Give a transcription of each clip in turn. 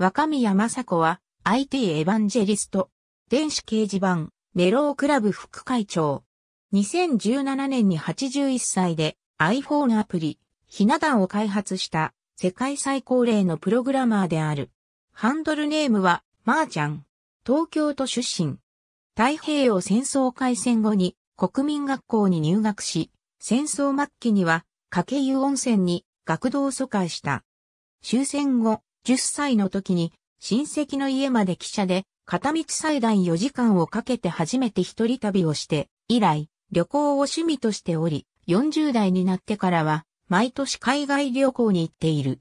若宮正子は IT エヴァンジェリスト、電子掲示板、メロークラブ副会長。2017年に81歳で iPhone アプリ、ひな壇を開発した世界最高齢のプログラマーである。ハンドルネームは、まーちゃん。東京都出身。太平洋戦争開戦後に国民学校に入学し、戦争末期には、掛湯温泉に学童疎開した。終戦後、10歳の時に親戚の家まで汽車で片道最大4時間をかけて初めて一人旅をして、以来旅行を趣味としており、40代になってからは毎年海外旅行に行っている。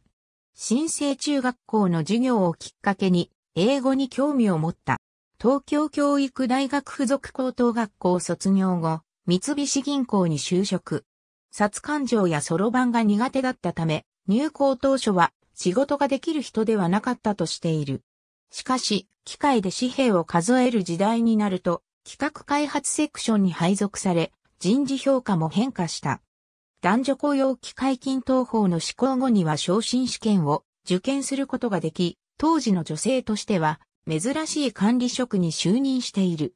新生中学校の授業をきっかけに英語に興味を持った。東京教育大学附属高等学校卒業後、三菱銀行に就職。札勘定やそろばんが苦手だったため、入校当初は仕事ができる人ではなかったとしている。しかし、機械で紙幣を数える時代になると、企画開発セクションに配属され、人事評価も変化した。男女雇用機会均等法の施行後には昇進試験を受験することができ、当時の女性としては珍しい管理職に就任している。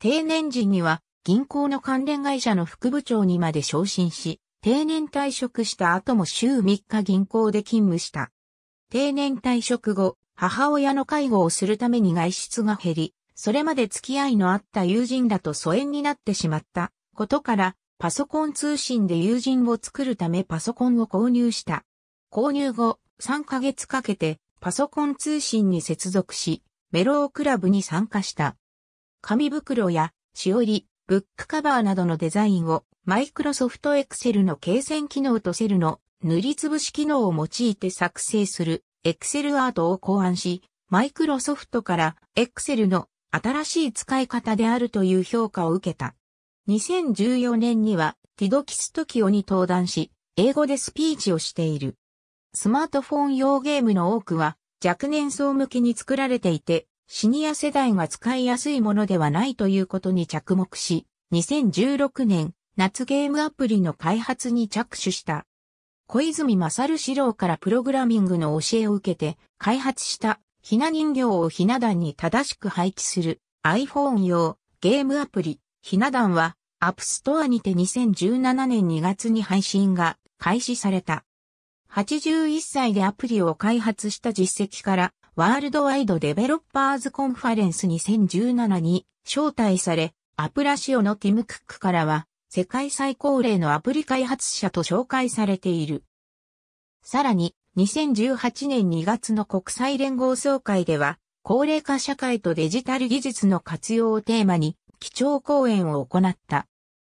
定年時には銀行の関連会社の副部長にまで昇進し、定年退職した後も週3日銀行で勤務した。定年退職後、母親の介護をするために外出が減り、それまで付き合いのあった友人らと疎遠になってしまったことから、パソコン通信で友人を作るためパソコンを購入した。購入後、3ヶ月かけてパソコン通信に接続し、メロークラブに参加した。紙袋や、しおり、ブックカバーなどのデザインを、マイクロソフトエクセルの計算機能とセルの塗りつぶし機能を用いて作成する Excel アートを考案し、マイクロソフトから Excel の新しい使い方であるという評価を受けた。2014年にはティドキストキオに登壇し、英語でスピーチをしている。スマートフォン用ゲームの多くは若年層向けに作られていて、シニア世代が使いやすいものではないということに着目し、2016年、夏ゲームアプリの開発に着手した。小泉勝史郎からプログラミングの教えを受けて開発したひな人形をひな壇に正しく配置する iPhone 用ゲームアプリひな壇はアップストアにて2017年2月に配信が開始された。81歳でアプリを開発した実績からワールドワイドデベロッパーズコンファレンス2017に招待され、アプラシオのティム・クックからは世界最高齢のアプリ開発者と紹介されている。さらに、2018年2月の国際連合総会では、高齢化社会とデジタル技術の活用をテーマに、基調講演を行った。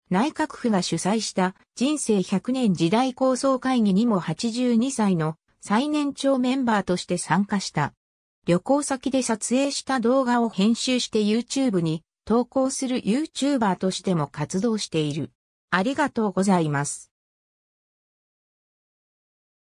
内閣府が主催した人生100年時代構想会議にも82歳の最年長メンバーとして参加した。旅行先で撮影した動画を編集して YouTube に投稿する YouTuber としても活動している。ありがとうございます。